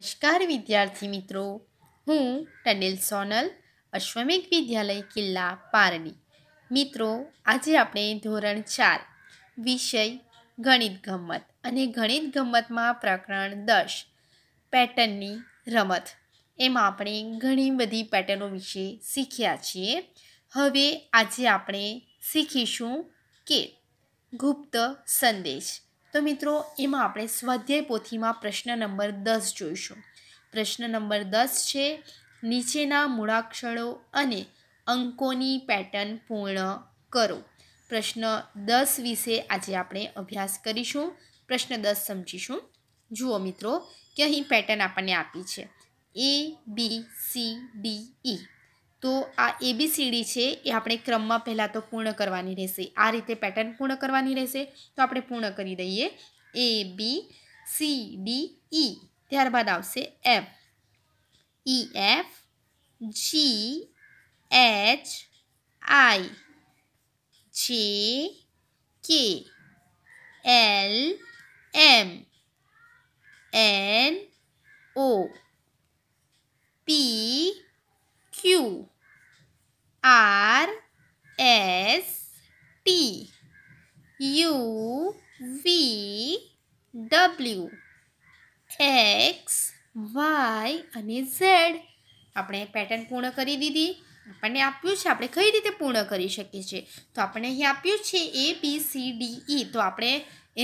નમસ્કાર વિદ્યાર્થી મિત્રો હું ટનેલ સોનલ અશ્વમિક વિદ્યાલય કિલ્લા પારડી મિત્રો આજે આપણે ધોરણ ચાર વિષય ગણિત ગમત અને ગણિત ગમતમાં પ્રકરણ દસ પેટર્નની રમત એમાં આપણે ઘણી બધી પેટર્નો વિશે શીખ્યા છીએ હવે આજે આપણે શીખીશું કે ગુપ્ત સંદેશ તો મિત્રો એમાં આપણે સ્વાધ્યાય પોથીમાં પ્રશ્ન નંબર દસ જોઈશું પ્રશ્ન નંબર દસ છે નીચેના મૂળાક્ષરો અને અંકોની પેટર્ન પૂર્ણ કરો પ્રશ્ન દસ વિશે આજે આપણે અભ્યાસ કરીશું પ્રશ્ન દસ સમજીશું જુઓ મિત્રો કે અહીં પેટર્ન આપણને આપી છે એ બી સી ડી ઈ તો આ એબીસીડી છે એ આપણે ક્રમમાં પહેલાં તો પૂર્ણ કરવાની રહેશે આ રીતે પેટર્ન પૂર્ણ કરવાની રહેશે તો આપણે પૂર્ણ કરી દઈએ એ બી સી ડી ઈ ત્યારબાદ આવશે F E F G H I J K L M N O P Q R S T U V W X Y અને ઝેડ આપણે પેટર્ન પૂર્ણ કરી દીધી આપણને આપ્યું છે આપણે કઈ રીતે પૂર્ણ કરી શકીએ છીએ તો આપણને અહીં આપ્યું છે એ બી સી ડી ઈ તો આપણે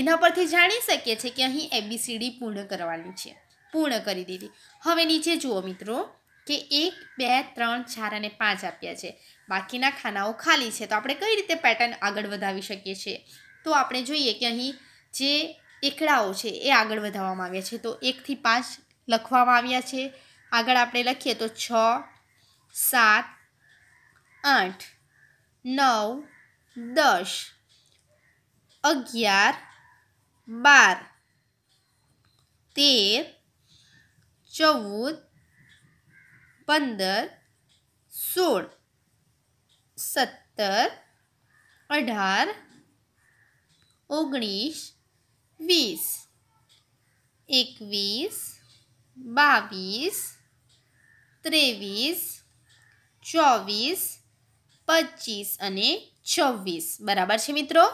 એના પરથી જાણી શકીએ છીએ કે અહીં એ બી સી ડી પૂર્ણ કરવાની છે પૂર્ણ કરી દીધી હવે નીચે જુઓ મિત્રો કે એક બે ત્રણ ચાર અને પાંચ આપ્યા છે બાકીના ખાનાઓ ખાલી છે તો આપણે કઈ રીતે પેટર્ન આગળ વધાવી શકીએ છીએ તો આપણે જોઈએ કે અહીં જે એકડાઓ છે એ આગળ વધાવવામાં આવ્યા છે તો એકથી પાંચ લખવામાં આવ્યા છે આગળ આપણે લખીએ તો છ સાત આઠ નવ દસ અગિયાર બાર તેર ચૌદ પંદર સોળ સત્તર અઢાર ઓગણીસ વીસ એકવીસ બાવીસ ત્રેવીસ ચોવીસ પચીસ અને છવ્વીસ બરાબર છે મિત્રો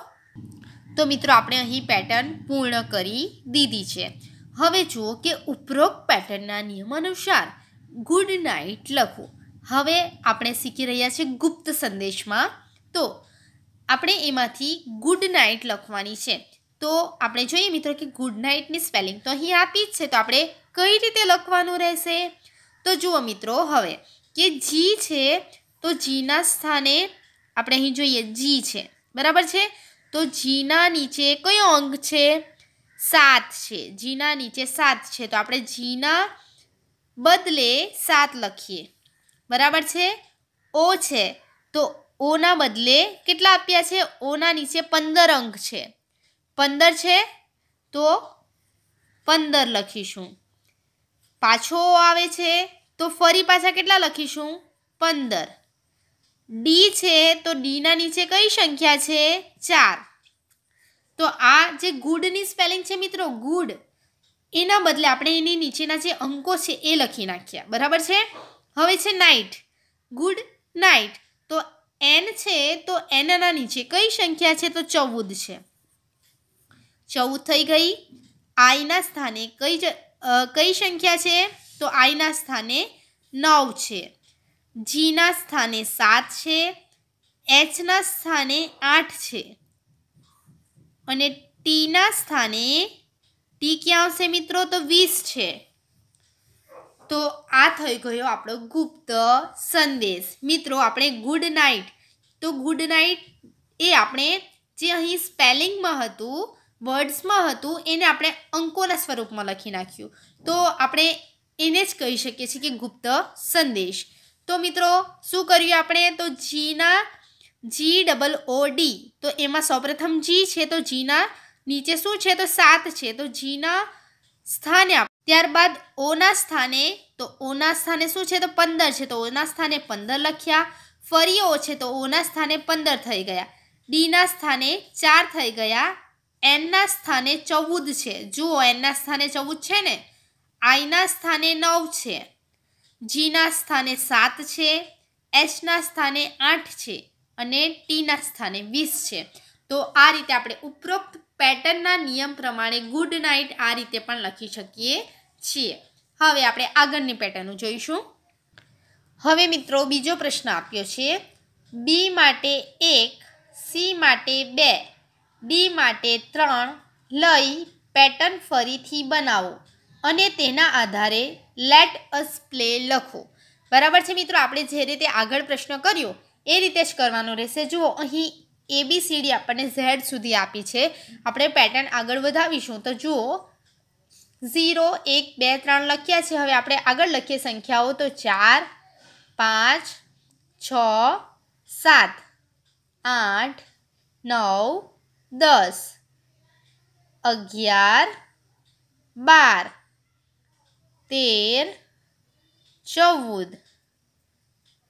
તો મિત્રો આપણે અહીં પેટર્ન પૂર્ણ કરી દીધી છે હવે જુઓ કે ઉપરોક્ત પેટર્નના નિયમ અનુસાર ગુડ નાઇટ લખો હવે આપણે શીખી રહ્યા છીએ ગુપ્ત સંદેશમાં તો આપણે એમાંથી ગુડ નાઇટ લખવાની છે તો આપણે જોઈએ મિત્રો કે ગુડ નાઇટની સ્પેલિંગ તો અહીં આપી જ છે તો આપણે કઈ રીતે લખવાનું રહેશે તો જુઓ મિત્રો હવે કે જી છે તો જીના સ્થાને આપણે અહીં જોઈએ જી છે બરાબર છે તો જીના નીચે કયો અંક છે સાત છે જીના નીચે સાત છે તો આપણે જીના બદલે સાત લખીએ બરાબર છે ઓ છે તો ઓના બદલે કેટલા આપ્યા છે ઓના નીચે પંદર અંક છે પંદર છે તો પંદર લખીશું પાછો ઓ આવે છે તો ફરી પાછા કેટલા લખીશું પંદર ડી છે તો ડીના નીચે કઈ સંખ્યા છે ચાર તો આ જે ગુડની સ્પેલિંગ છે મિત્રો ગુડ એના બદલે આપણે એની નીચેના જે અંકો છે એ લખી નાખ્યા બરાબર છે હવે છે નાઇટ ગુડ નાઇટ તો એન છે તો એનના નીચે કઈ સંખ્યા છે તો ચૌદ છે ચૌદ થઈ ગઈ આઈના સ્થાને કઈ કઈ સંખ્યા છે તો આઈના સ્થાને નવ છે જીના સ્થાને સાત છે એચના સ્થાને આઠ છે અને ટીના સ્થાને ટી ક્યાં આવશે મિત્રો તો વીસ છે તો આ થઈ ગયો આપણો ગુપ્ત સંદેશ મિત્રો આપણે ગુડ નાઇટ તો ગુડ નાઇટ એ આપણે જે અહીં સ્પેલિંગમાં હતું વર્ડ્સમાં હતું એને આપણે અંકોના સ્વરૂપમાં લખી નાખ્યું તો આપણે એને જ કહી શકીએ છીએ કે ગુપ્ત સંદેશ તો મિત્રો શું કર્યું આપણે તો જીના જી ડબલ ઓ ડી તો એમાં સૌપ્રથમ જી છે તો જીના નીચે શું છે તો સાત છે તો જીના સ્થાને આપ ત્યારબાદ ઓના સ્થાને તો ઓના સ્થાને શું છે તો પંદર છે તો ઓના સ્થાને પંદર લખ્યા ફરી ઓ છે તો ઓના સ્થાને પંદર થઈ ગયા ડીના સ્થાને ચાર થઈ ગયા એનના સ્થાને ચૌદ છે જુઓ એનના સ્થાને ચૌદ છે ને આઈના સ્થાને નવ છે જીના સ્થાને સાત છે એચના સ્થાને આઠ છે અને ટીના સ્થાને વીસ છે તો આ રીતે આપણે ઉપરોક્ત પેટર્નના નિયમ પ્રમાણે ગુડ નાઇટ આ રીતે પણ લખી શકીએ છીએ હવે આપણે આગળની પેટર્ન જોઈશું હવે મિત્રો બીજો પ્રશ્ન આપ્યો છે બી માટે એક સી માટે બે ડી માટે ત્રણ લઈ પેટર્ન ફરીથી બનાવો અને તેના આધારે લેટ અસ પ્લે લખો બરાબર છે મિત્રો આપણે જે રીતે આગળ પ્રશ્ન કર્યો એ રીતે જ કરવાનો રહેશે જુઓ અહીં સીડી આપણને ઝેડ સુધી આપી છે આપણે પેટર્ન આગળ વધાવીશું તો જુઓ ઝીરો એક બે ત્રણ લખ્યા છે હવે આપણે આગળ લખીએ સંખ્યાઓ તો ચાર પાંચ છ સાત આઠ નવ દસ અગિયાર બાર તેર ચૌદ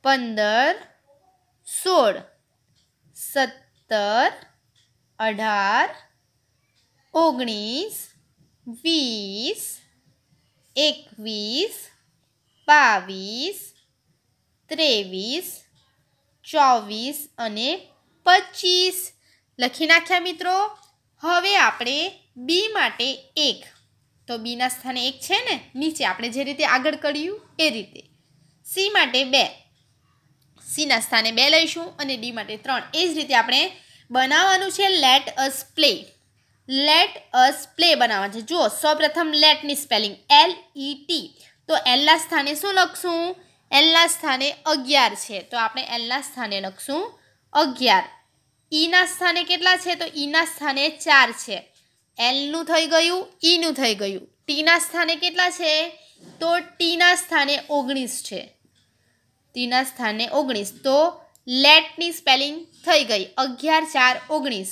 પંદર સોળ સત્તર સત્તર અઢાર ઓગણીસ વીસ એકવીસ બાવીસ ત્રેવીસ ચોવીસ અને પચીસ લખી નાખ્યા મિત્રો હવે આપણે બી માટે એક તો બીના સ્થાને એક છે ને નીચે આપણે જે રીતે આગળ કર્યું એ રીતે સી માટે બે સીના સ્થાને બે લઈશું અને ડી માટે ત્રણ એ જ રીતે આપણે બનાવવાનું છે let us play let us play બનાવવાનું છે જુઓ સૌપ્રથમ લેટની સ્પેલિંગ એલ ઈ ટી તો એલના સ્થાને શું લખશું એલના સ્થાને અગિયાર છે તો આપણે એલના સ્થાને લખશું અગિયાર ઈના e સ્થાને કેટલા છે તો ઈના e સ્થાને ચાર છે એલનું થઈ ગયું ઈનું e થઈ ગયું ટીના સ્થાને કેટલા છે તો ટીના સ્થાને ઓગણીસ છે તીના સ્થાને ઓગણીસ તો લેટની સ્પેલિંગ થઈ ગઈ અગિયાર ચાર ઓગણીસ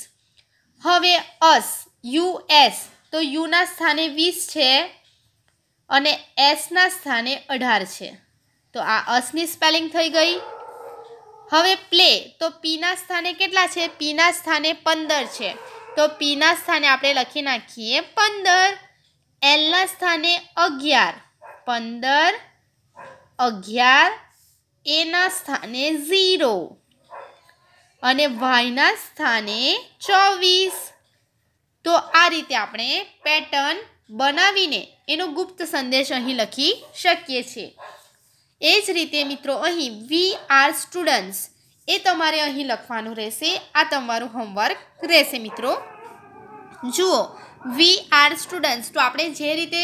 હવે અસ યુ એસ તો યુના સ્થાને વીસ છે અને એસના સ્થાને અઢાર છે તો આ અસની સ્પેલિંગ થઈ ગઈ હવે પ્લે તો પીના સ્થાને કેટલા છે પીના સ્થાને પંદર છે તો પીના સ્થાને આપણે લખી નાખીએ પંદર એલના સ્થાને અગિયાર પંદર અગિયાર એના સ્થાને ઝીરો અને વાયના સ્થાને ચોવીસ તો આ રીતે આપણે પેટર્ન બનાવીને એનો ગુપ્ત સંદેશ અહીં લખી શકીએ છીએ એ જ રીતે મિત્રો અહીં વી આર સ્ટુડન્ટ્સ એ તમારે અહીં લખવાનું રહેશે આ તમારું હોમવર્ક રહેશે મિત્રો જુઓ વી આર સ્ટુડન્ટ્સ તો આપણે જે રીતે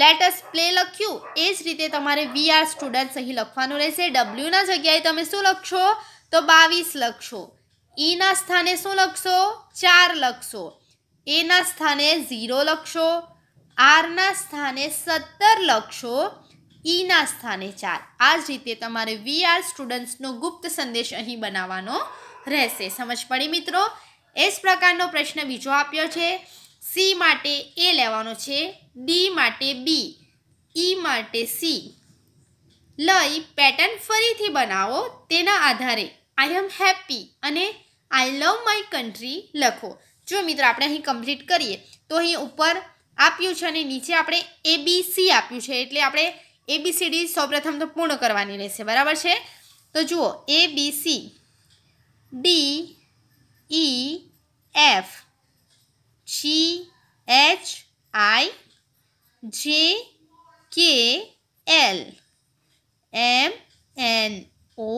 લેટસ પ્લે લખ્યું એ જ રીતે તમારે વી આર સ્ટુડન્ટ્સ અહીં લખવાનું રહેશે ડબલ્યુના જગ્યાએ તમે શું લખશો તો બાવીસ લખશો ઈના e સ્થાને શું લખશો ચાર લખશો એના સ્થાને ઝીરો લખશો આરના સ્થાને સત્તર લખશો ઈના e સ્થાને ચાર આ જ રીતે તમારે વી આર સ્ટુડન્ટ્સનો ગુપ્ત સંદેશ અહીં બનાવવાનો રહેશે સમજ પડી મિત્રો એ જ પ્રકારનો પ્રશ્ન બીજો આપ્યો છે સી માટે એ લેવાનો છે ડી માટે બી ઈ માટે સી લઈ પેટર્ન ફરીથી બનાવો તેના આધારે આઈ એમ હેપી અને આઈ લવ માય કન્ટ્રી લખો જો મિત્રો આપણે અહીં કમ્પ્લીટ કરીએ તો અહીં ઉપર આપ્યું છે અને નીચે આપણે એબીસી આપ્યું છે એટલે આપણે એબીસીડી સૌપ્રથમ તો પૂર્ણ કરવાની રહેશે બરાબર છે તો જુઓ A ABC D E F G H I J K L M N O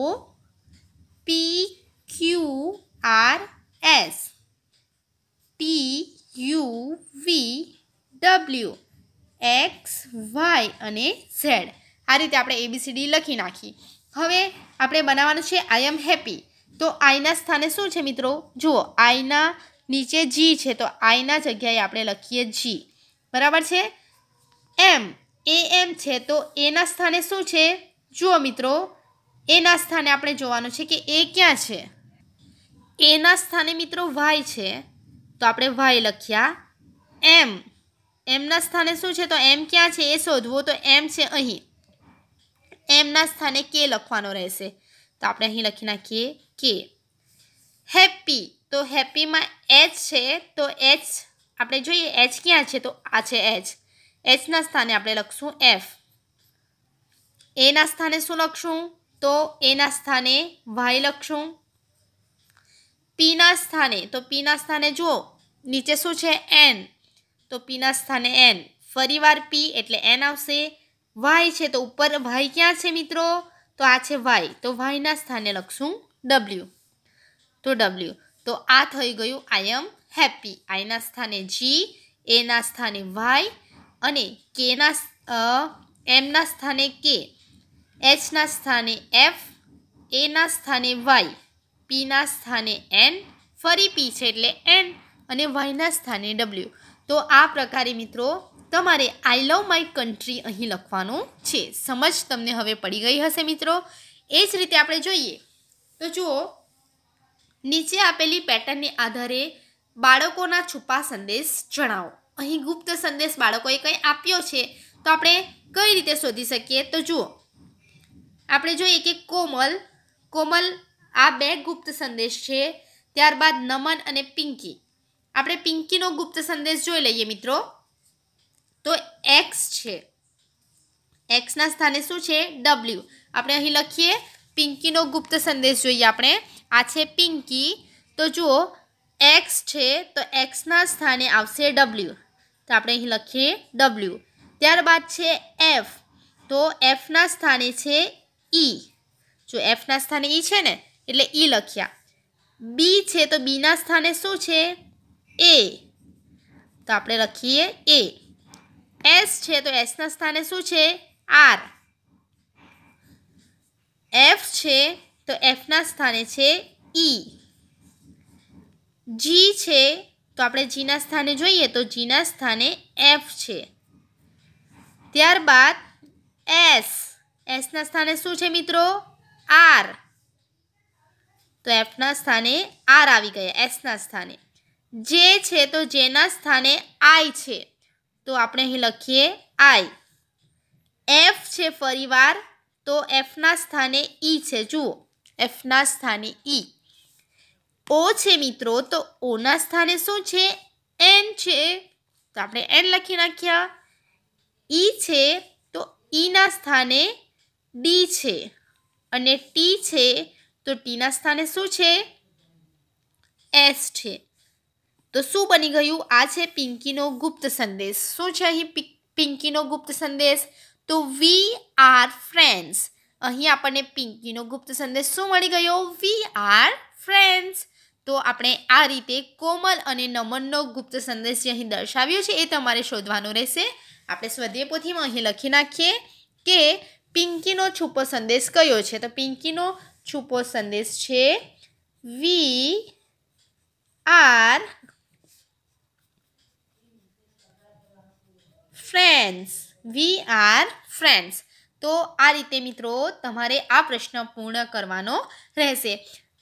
P Q R S T U V W X Y અને ઝેડ આ રીતે આપણે એબીસીડી લખી નાખી હવે આપણે બનાવવાનું છે આઈ એમ હેપી તો આઈના સ્થાને શું છે મિત્રો જુઓ આઈના નીચે જી છે તો આઈના જગ્યાએ આપણે લખીએ જી બરાબર છે એમ એ એમ છે તો એના સ્થાને શું છે જુઓ મિત્રો એના સ્થાને આપણે જોવાનું છે કે એ ક્યાં છે એના સ્થાને મિત્રો વાય છે તો આપણે વાય લખ્યા એમ એમના સ્થાને શું છે તો એમ ક્યાં છે એ શોધવો તો એમ છે અહીં એમના સ્થાને કે લખવાનો રહેશે તો આપણે અહીં લખી નાખીએ કે હેપ્પી તો હેપ્પીમાં એચ છે તો એચ આપણે જોઈએ એચ ક્યાં છે તો આ છે એચ એચના સ્થાને આપણે લખશું એફ એના સ્થાને શું લખશું તો એના સ્થાને વાય લખશું પીના સ્થાને તો પીના સ્થાને જુઓ નીચે શું છે એન તો પીના સ્થાને એન ફરીવાર પી એટલે એન આવશે વાય છે તો ઉપર વાય ક્યાં છે મિત્રો તો આ છે વાય તો વાયના સ્થાને લખશું ડબલ્યુ તો ડબલ્યુ તો આ થઈ ગયું આઈ એમ હેપી આઈના સ્થાને જી એના સ્થાને વાય અને કેના એમના સ્થાને કે એચના સ્થાને એફ એના સ્થાને વાય પીના સ્થાને એન ફરી પી છે એટલે એન અને વાયના સ્થાને ડબલ્યુ તો આ પ્રકારે મિત્રો તમારે આઈ લવ માય કન્ટ્રી અહીં લખવાનું છે સમજ તમને હવે પડી ગઈ હશે મિત્રો એ જ રીતે આપણે જોઈએ તો જુઓ નીચે આપેલી પેટર્નને આધારે બાળકોના છુપા સંદેશ જણાવો અહીં ગુપ્ત સંદેશ બાળકોએ કંઈ આપ્યો છે તો આપણે કઈ રીતે શોધી શકીએ તો જુઓ આપણે જોઈએ કે કોમલ કોમલ આ બે ગુપ્ત સંદેશ છે ત્યારબાદ નમન અને પિંકી આપણે પિંકીનો ગુપ્ત સંદેશ જોઈ લઈએ મિત્રો તો એક્સ છે એક્સના સ્થાને શું છે ડબલ્યુ આપણે અહીં લખીએ પિંકીનો ગુપ્ત સંદેશ જોઈએ આપણે આ છે પિંકી તો જુઓ એક્સ છે તો એક્સના સ્થાને આવશે ડબલ્યુ તો આપણે અહીં લખીએ ડબલ્યુ ત્યારબાદ છે એફ તો એફના સ્થાને છે ઈ e. જો એફના સ્થાને ઈ e છે ને એટલે ઈ e લખ્યા બી છે તો બીના સ્થાને શું છે એ તો આપણે લખીએ એ એસ છે તો એસના સ્થાને શું છે આર એફ છે તો એફના સ્થાને છે ઈ જી છે તો આપણે જીના સ્થાને જોઈએ તો જીના સ્થાને એફ છે ત્યારબાદ એસ એસના સ્થાને શું છે મિત્રો આર તો એફના સ્થાને આર આવી ગયા એસના સ્થાને જે છે તો જેના સ્થાને આઈ છે તો આપણે અહીં લખીએ આઈ એફ છે ફરીવાર તો એફના સ્થાને ઈ e છે જુઓ એફના સ્થાને ઈ e. ઓ છે મિત્રો તો ઓના સ્થાને શું છે એન છે તો આપણે એન લખી નાખ્યા ઈ છે તો ઈના સ્થાને ડી છે અને ટી છે તો ટીના સ્થાને શું છે એસ છે તો શું બની ગયું આ છે પિંકીનો ગુપ્ત સંદેશ શું છે અહીં પિંકીનો ગુપ્ત સંદેશ તો વી આર ફ્રેન્ડ્સ અહીં આપણને પિંકીનો ગુપ્ત સંદેશ શું મળી ગયો વી આર ફ્રેન્ડ્સ તો આપણે આ રીતે કોમલ અને નમનનો ગુપ્ત સંદેશ જે અહીં દર્શાવ્યો છે એ તમારે શોધવાનો રહેશે આપણે સ્વધ્યેય પોથીમાં અહીં લખી નાખીએ કે પિંકીનો છુપો સંદેશ કયો છે તો પિંકીનો છૂપો સંદેશ છે we are friends we are friends તો આ રીતે મિત્રો તમારે આ પ્રશ્ન પૂર્ણ કરવાનો રહેશે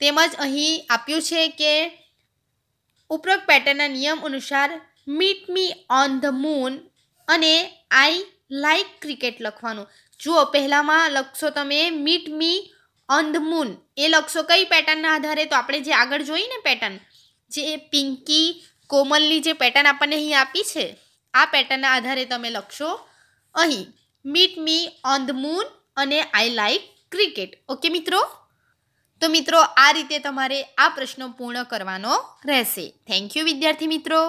તેમજ અહીં આપ્યું છે કે ઉપરોક્ત પેટર્નના નિયમ અનુસાર meet me on the moon અને આઈ લાઈક ક્રિકેટ લખવાનું જુઓ પહેલાંમાં લખશો તમે meet me on the moon એ લખશો કઈ પેટર્નના આધારે તો આપણે જે આગળ જોઈ ને પેટર્ન જે પિંકી કોમલની જે પેટર્ન આપણને અહીં આપી છે આ પેટર્નના આધારે તમે લખશો અહીં meet me on the moon અને આઈ લાઈક ક્રિકેટ ઓકે મિત્રો તો મિત્રો આ રીતે તમારે આ પ્રશ્નો પૂર્ણ કરવાનો રહેશે થેન્ક યુ વિદ્યાર્થી મિત્રો